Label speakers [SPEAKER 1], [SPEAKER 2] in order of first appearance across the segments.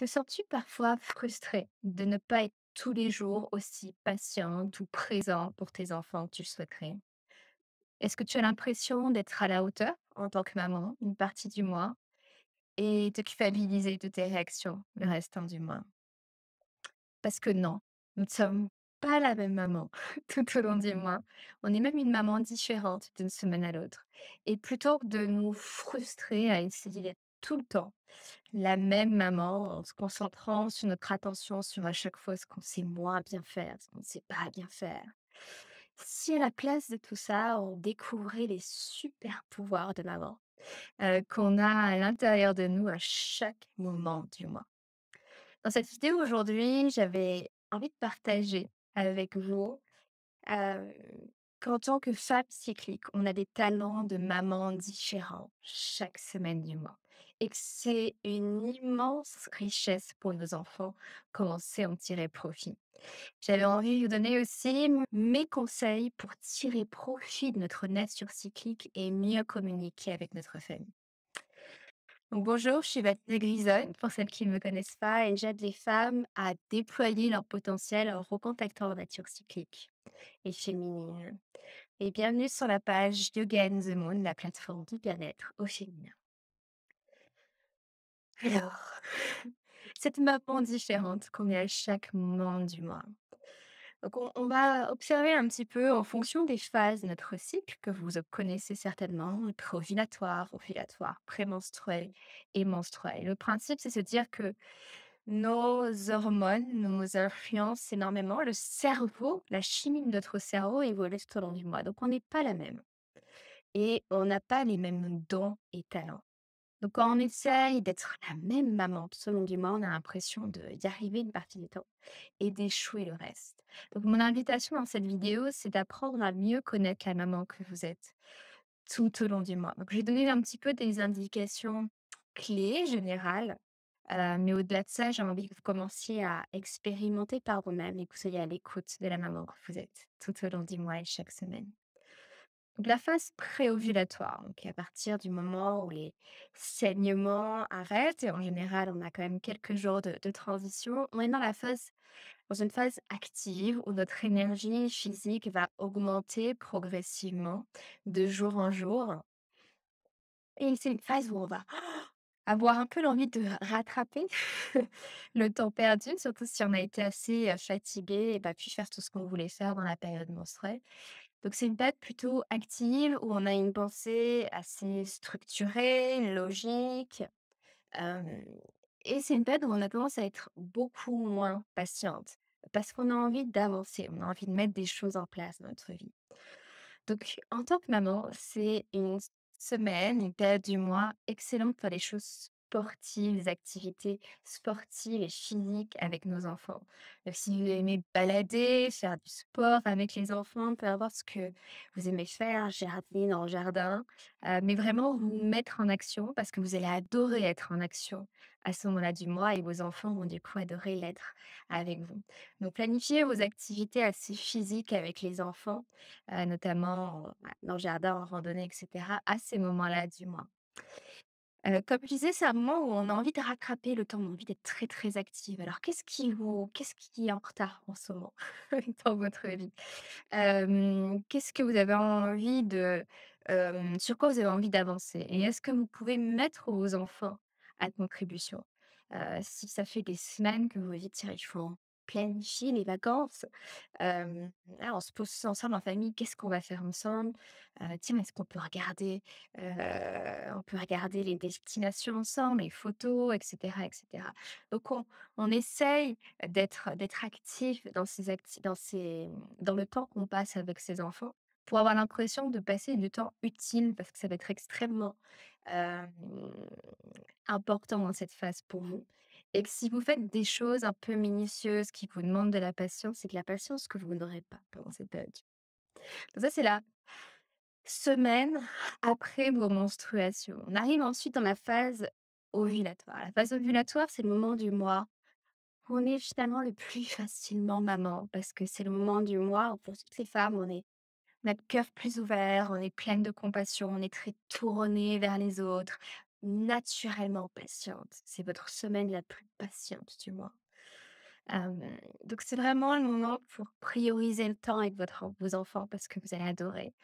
[SPEAKER 1] Te sens-tu parfois frustré de ne pas être tous les jours aussi patiente ou présent pour tes enfants que tu souhaiterais Est-ce que tu as l'impression d'être à la hauteur en tant que maman, une partie du mois, et de culpabiliser de tes réactions le restant du mois Parce que non, nous ne sommes pas la même maman tout au long du mois. On est même une maman différente d'une semaine à l'autre. Et plutôt que de nous frustrer à essayer d'être tout le temps la même maman en se concentrant sur notre attention sur à chaque fois ce qu'on sait moins bien faire, ce qu'on ne sait pas bien faire. Si à la place de tout ça, on découvrait les super pouvoirs de maman euh, qu'on a à l'intérieur de nous à chaque moment du mois. Dans cette vidéo aujourd'hui, j'avais envie de partager avec vous euh, qu'en tant que femme cyclique, on a des talents de maman différents chaque semaine du mois et que c'est une immense richesse pour nos enfants commencer à en tirer profit. J'avais envie de vous donner aussi mes conseils pour tirer profit de notre nature cyclique et mieux communiquer avec notre famille. Donc bonjour, je suis Baptiste Grisonne, pour celles qui ne me connaissent pas, et j'aide les femmes à déployer leur potentiel en recontactant leur nature cyclique et féminine. Et bienvenue sur la page Yoga and the Moon, la plateforme du bien-être au féminin. Alors, cette maman mmh. différente qu'on est à chaque moment du mois. Donc, on, va observer un petit peu en fonction des phases de notre cycle que vous connaissez certainement, le ovulatoire, prémenstruel et menstruel. Le principe, c'est de se dire que nos hormones nous influencent énormément. Le cerveau, la chimie de notre cerveau évolue tout au long du mois. Donc, on n'est pas la même. Et on n'a pas les mêmes dons et talents. Donc, quand on essaye d'être la même maman, tout au long du mois, on a l'impression d'y arriver une partie du temps et d'échouer le reste. Donc, mon invitation dans cette vidéo, c'est d'apprendre à mieux connaître la maman que vous êtes tout au long du mois. Donc, j'ai donné un petit peu des indications clés générales, euh, mais au-delà de ça, j'ai envie que vous commenciez à expérimenter par vous-même et que vous soyez à l'écoute de la maman que vous êtes tout au long du mois et chaque semaine la phase préovulatoire, donc à partir du moment où les saignements arrêtent, et en général, on a quand même quelques jours de, de transition, on est dans la phase, dans une phase active où notre énergie physique va augmenter progressivement de jour en jour. Et c'est une phase où on va avoir un peu l'envie de rattraper le temps perdu, surtout si on a été assez euh, fatigué et pas pu faire tout ce qu'on voulait faire dans la période menstruelle. Donc c'est une période plutôt active où on a une pensée assez structurée, logique. et c'est une période où on a tendance à être beaucoup moins patiente parce qu'on a envie d'avancer, on a envie de mettre des choses en place dans notre vie. Donc en tant que maman, c'est une semaine, une période du mois excellente pour les choses sportives, activités sportives et physiques avec nos enfants. Euh, si vous aimez balader, faire du sport avec les enfants, peut importe ce que vous aimez faire, jardiner dans le jardin, euh, mais vraiment vous mettre en action parce que vous allez adorer être en action à ce moment-là du mois et vos enfants vont du coup adorer l'être avec vous. Donc, planifiez vos activités assez physiques avec les enfants, euh, notamment bah, dans le jardin, en randonnée, etc., à ces moments-là du mois comme je disais, c'est un moment où on a envie de rattraper le temps, on a envie d'être très très active. Alors qu'est-ce qui vous, qu'est-ce qui est en retard en ce moment dans votre mmh. vie Qu'est-ce que vous avez envie de, sur quoi vous avez envie d'avancer Et est-ce que vous pouvez mettre vos enfants à contribution Si ça fait des semaines que vous vous dites, il planifier les vacances. on se pose ensemble en famille, qu'est-ce qu'on va faire ensemble Tiens, est-ce qu'on peut regarder On peut regarder les destinations ensemble, les photos, etc., etc. Donc, on, essaye d'être d'être actif dans ces dans ces dans le temps qu'on passe avec ses enfants pour avoir l'impression de passer du temps utile, parce que ça va être extrêmement important dans cette phase pour nous et que si vous faites des choses un peu minutieuses qui vous demandent de la patience, c'est que la patience que vous n'aurez pas pendant cette période. Donc ça, c'est la semaine après vos menstruations. On arrive ensuite dans la phase ovulatoire. La phase ovulatoire, c'est le moment du mois où on est finalement le plus facilement maman, parce que c'est le moment du mois où pour toutes ces femmes, on est notre cœur plus ouvert, on est pleine de compassion, on est très tourné vers les autres, naturellement patiente. C'est votre semaine la plus patiente du mois. donc c'est vraiment le moment pour prioriser le temps avec votre, vos enfants parce que vous allez adorer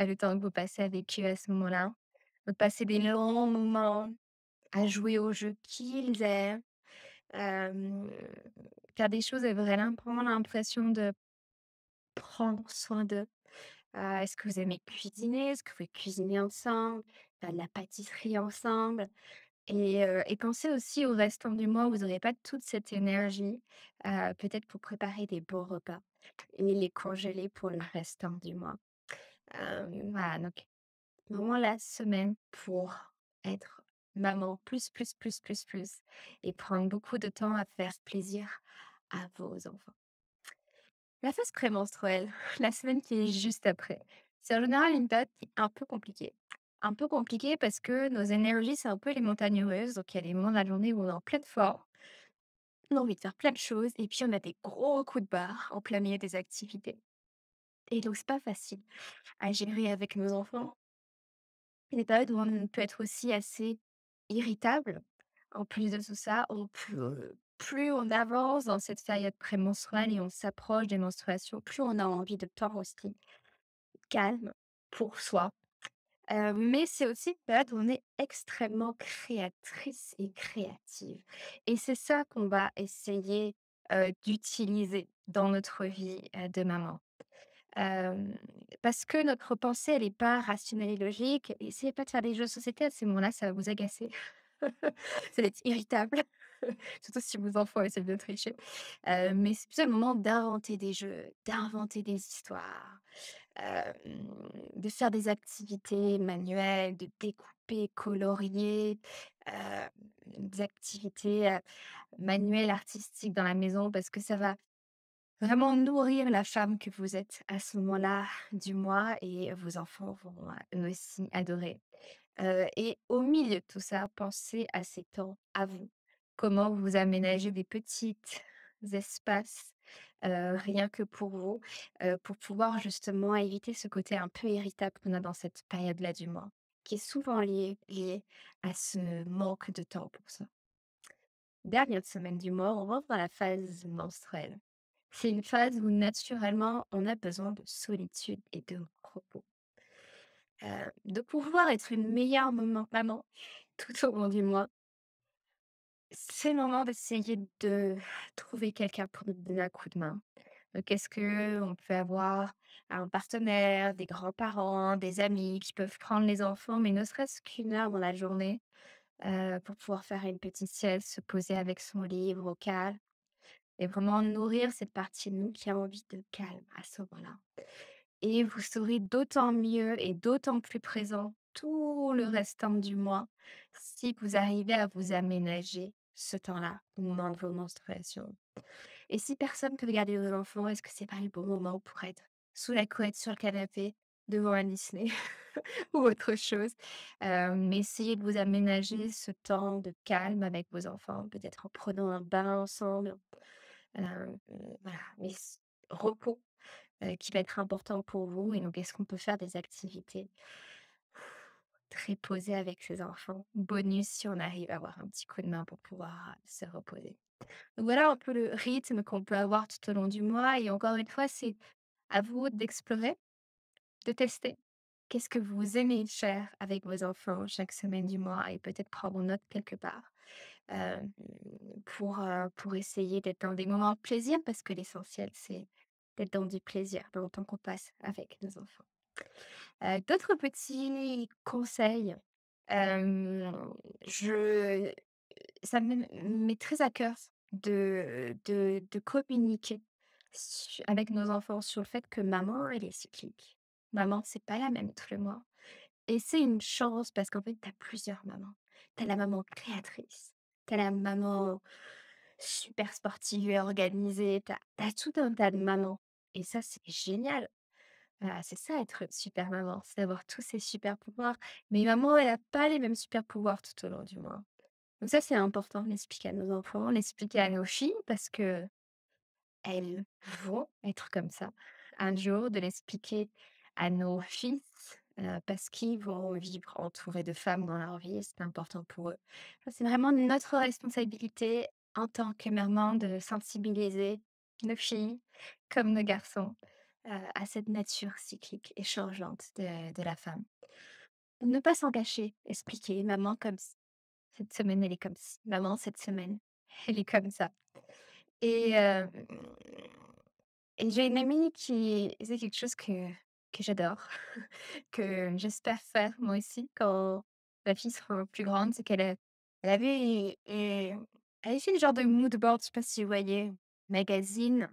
[SPEAKER 1] euh, le temps que vous passez avec eux à ce moment-là. Vous passez des longs moments à jouer aux jeux qu'ils aiment, faire des choses est vraiment l'impression de prendre soin d'eux. Euh, est-ce que vous aimez cuisiner Est-ce que vous pouvez cuisiner ensemble la pâtisserie ensemble. Et, pensez aussi au restant du mois vous n'aurez pas toute cette énergie, peut-être pour préparer des beaux repas et les congeler pour le restant du mois. voilà, donc vraiment la semaine pour être maman, plus, plus, plus, plus, plus, et prendre beaucoup de temps à faire plaisir à vos enfants. La phase prémenstruelle, la semaine qui est juste après, c'est en général une date un peu compliquée un peu compliqué parce que nos énergies, c'est un peu les montagnes heureuses. Donc, il y a des moments de la journée où on est en pleine forme, on a envie de faire plein de choses, et puis on a des gros coups de barre en plein milieu des activités. Et donc, c'est pas facile à gérer avec nos enfants. Il y a des périodes où on peut être aussi assez irritable. En plus de tout ça, plus on avance dans cette période prémenstruelle et on s'approche des menstruations, plus on a envie de temps aussi calme pour soi, euh, mais c'est aussi une période où on est extrêmement créatrice et créative. Et c'est ça qu'on va essayer euh, d'utiliser dans notre vie euh, de maman. parce que notre pensée, elle n'est pas rationnelle et logique. Essayez pas de faire des jeux de société à ces moment là ça va vous agacer. ça va être irritable. Surtout si vos enfants essaient de tricher. mais c'est plutôt le moment d'inventer des jeux, d'inventer des histoires, de faire des activités manuelles, de découper, colorier, euh, des activités manuelles, artistiques dans la maison, parce que ça va vraiment nourrir la femme que vous êtes à ce moment-là du mois et vos enfants vont aussi adorer. et au milieu de tout ça, pensez à ces temps à vous. Comment vous aménagez des petits espaces euh, rien que pour vous, euh, pour pouvoir justement éviter ce côté un peu irritable qu'on a dans cette période-là du mois, qui est souvent lié, lié à ce manque de temps pour ça. Dernière semaine du mois, on rentre dans la phase menstruelle. C'est une phase où naturellement on a besoin de solitude et de repos. Euh, de pouvoir être une meilleure maman tout au long du mois, c'est le moment d'essayer de trouver quelqu'un pour nous donner un coup de main. quest ce qu'on peut avoir un partenaire, des grands-parents, des amis qui peuvent prendre les enfants, mais ne serait-ce qu'une heure dans la journée euh, pour pouvoir faire une petite sieste, se poser avec son livre au calme et vraiment nourrir cette partie de nous qui a envie de calme à ce moment-là. Et vous serez d'autant mieux et d'autant plus présent tout le restant du mois si vous arrivez à vous aménager ce temps-là au moment mmh. de vos menstruations. Et si personne peut garder vos enfants, est-ce que c'est pas le bon moment pour être sous la couette, sur le canapé, devant un Disney ou autre chose. Euh, mais essayez de vous aménager mmh. ce temps de calme avec vos enfants, peut-être en prenant un bain ensemble. Euh, voilà, mais repos euh, qui va être important pour vous. Et donc, est-ce qu'on peut faire des activités très avec ses enfants. Bonus si on arrive à avoir un petit coup de main pour pouvoir euh, se reposer. Donc voilà un peu le rythme qu'on peut avoir tout au long du mois. Et encore une fois, c'est à vous d'explorer, de tester. Qu'est-ce que vous aimez faire avec vos enfants chaque semaine du mois et peut-être prendre note quelque part euh, pour, euh, pour essayer d'être dans des moments de plaisir parce que l'essentiel, c'est d'être dans du plaisir, pendant le temps qu'on passe avec nos enfants. Euh, d'autres petits conseils. je, ça me met très à cœur de, de, communiquer avec nos enfants sur le fait que maman, elle est cyclique. Maman, c'est pas la même tous moi mois. Et c'est une chance parce qu'en fait, tu as plusieurs mamans. Tu as la maman créatrice, tu as la maman super sportive et organisée, tu as, tout un tas de mamans. Et ça, c'est génial c'est ça être super maman, c'est d'avoir tous ces super pouvoirs. Mais maman, elle n'a pas les mêmes super pouvoirs tout au long du mois. Donc ça, c'est important, de l'expliquer à nos enfants, l'expliquer à nos filles, parce que elles vont être comme ça. Un jour, de l'expliquer à nos fils, euh, parce qu'ils vont vivre entourés de femmes dans leur vie, c'est important pour eux. C'est vraiment notre responsabilité en tant que maman de sensibiliser nos filles comme nos garçons euh, à cette nature cyclique et changeante de, de la femme. Ne pas s'en cacher, expliquer, maman comme Cette semaine, elle est comme si. Maman, cette semaine, elle est comme ça. Euh, et, j'ai une amie qui c'est quelque chose que, que j'adore, que j'espère faire moi aussi quand ma fille sera plus grande, c'est qu'elle avait, euh, elle fait une genre de mood board, je sais pas si vous voyez, magazine.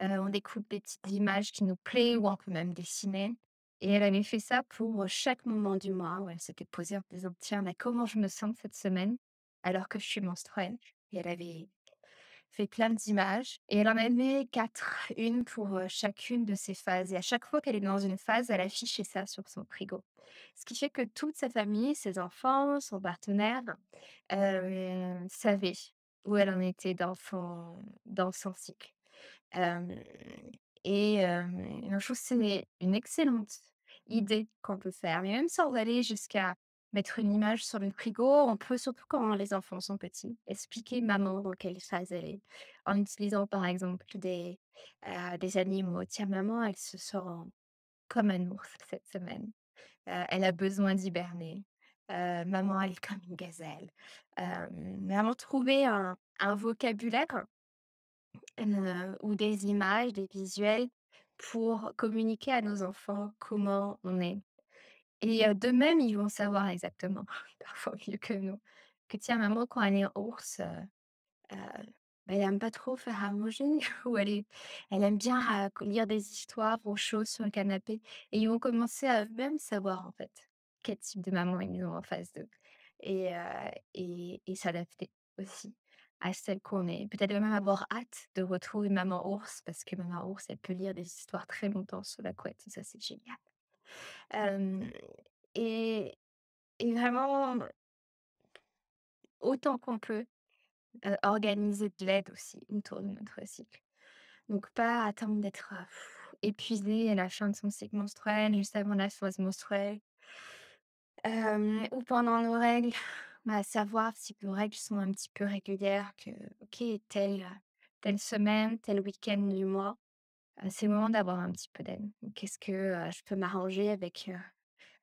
[SPEAKER 1] on découpe des petites images qui nous plaisent ou on peut même dessiner. Et elle avait fait ça pour chaque moment du mois où elle s'était posée en disant Tiens, mais comment je me sens cette semaine alors que je suis menstruelle Et elle avait fait plein d'images et elle en avait quatre, une pour chacune de ses phases. Et à chaque fois qu'elle est dans une phase, elle affichait ça sur son frigo. Ce qui fait que toute sa famille, ses enfants, son partenaire euh, savaient où elle en était dans son, dans son cycle. et euh, je trouve que c'est une excellente idée qu'on peut faire. Mais même sans aller jusqu'à mettre une image sur le frigo, on peut, surtout quand les enfants sont petits, expliquer maman dans quelle phase elle est. En utilisant par exemple des, des animaux. Tiens, maman, elle se sent comme un ours cette semaine. elle a besoin d'hiberner. Euh, maman, elle est comme une gazelle. Maman, trouver un, un vocabulaire euh, ou des images, des visuels pour communiquer à nos enfants comment on est. Et de même, ils vont savoir exactement, parfois mieux que nous, que tiens, maman, quand elle est ours, euh, bah, elle aime pas trop faire à manger, ou elle, elle aime bien lire des histoires ou choses sur le canapé. Et ils vont commencer à eux-mêmes savoir, en fait quel type de maman ils ont en face d'eux et, et, et s'adapter aussi à celle qu'on est. Peut-être même avoir hâte de retrouver Maman Ours, parce que Maman Ours, elle peut lire des histoires très longtemps sous la couette, et ça c'est génial. et, vraiment, autant qu'on peut, organiser de l'aide aussi autour de notre cycle. Donc pas attendre d'être épuisé à la fin de son cycle menstruel, juste avant la phase menstruelle, ou pendant nos règles, bah, savoir si nos règles sont un petit peu régulières, que, ok, telle, telle semaine, tel week-end du mois, c'est le moment d'avoir un petit peu d'aide. Qu'est-ce que je peux m'arranger avec,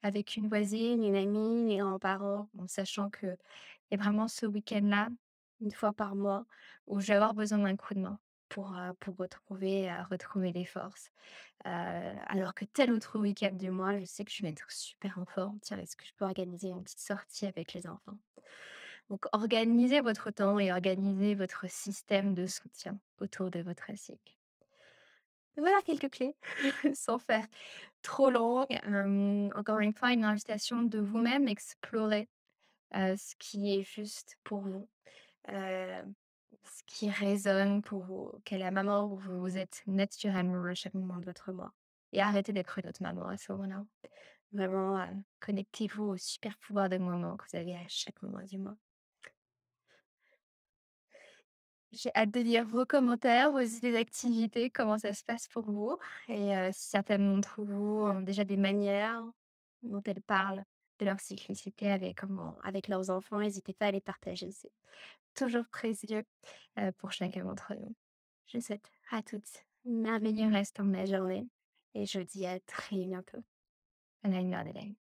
[SPEAKER 1] avec une voisine, une amie, les grands-parents, en sachant que y a vraiment ce week-end-là, une fois par mois, où je vais avoir besoin d'un coup de main. Euh, pour, retrouver, euh, retrouver les forces. Euh, alors que tel autre week-end du mois, je sais que je vais être super en forme. Tiens, est-ce que je peux organiser une petite sortie avec les enfants donc, organisez votre temps et organisez votre système de soutien autour de votre ASIC. Voilà quelques clés, sans faire trop long. encore une fois, une invitation de vous-même, explorer ce qui est juste pour vous. Euh, ce qui résonne pour vous, quelle est la maman où vous êtes naturellement à chaque moment de votre mois. Et arrêtez d'être une autre maman à ce moment-là. Vraiment, euh, connectez-vous au super pouvoir de maman que vous avez à chaque moment du mois. J'ai hâte de lire vos commentaires, vos idées d'activité, comment ça se passe pour vous. Et euh, si certaines d'entre vous ont déjà des manières dont elles parlent de leur cyclicité avec, comment, avec leurs enfants. N'hésitez pas à les partager toujours précieux pour chacun d'entre nous. Je souhaite à toutes merveilleux reste de la journée et je vous dis à très bientôt. Bonne nuit,